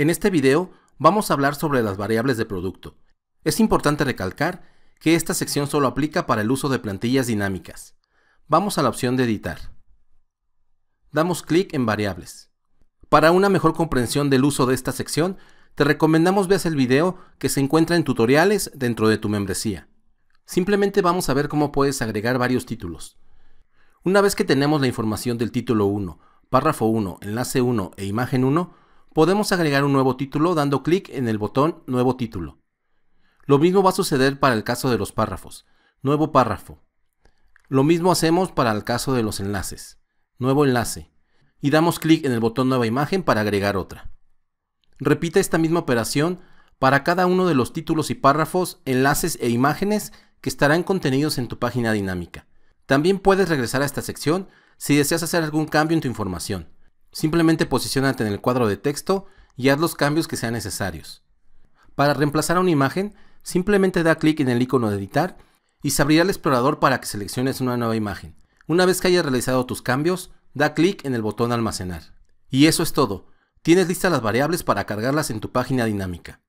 En este video vamos a hablar sobre las variables de producto. Es importante recalcar que esta sección solo aplica para el uso de plantillas dinámicas. Vamos a la opción de editar. Damos clic en variables. Para una mejor comprensión del uso de esta sección, te recomendamos veas el video que se encuentra en tutoriales dentro de tu membresía. Simplemente vamos a ver cómo puedes agregar varios títulos. Una vez que tenemos la información del título 1, párrafo 1, enlace 1 e imagen 1, podemos agregar un nuevo título dando clic en el botón Nuevo título. Lo mismo va a suceder para el caso de los párrafos. Nuevo párrafo. Lo mismo hacemos para el caso de los enlaces. Nuevo enlace. Y damos clic en el botón Nueva imagen para agregar otra. Repita esta misma operación para cada uno de los títulos y párrafos, enlaces e imágenes que estarán contenidos en tu página dinámica. También puedes regresar a esta sección si deseas hacer algún cambio en tu información. Simplemente posicionate en el cuadro de texto y haz los cambios que sean necesarios. Para reemplazar una imagen, simplemente da clic en el icono de editar y se abrirá el explorador para que selecciones una nueva imagen. Una vez que hayas realizado tus cambios, da clic en el botón almacenar. Y eso es todo. Tienes listas las variables para cargarlas en tu página dinámica.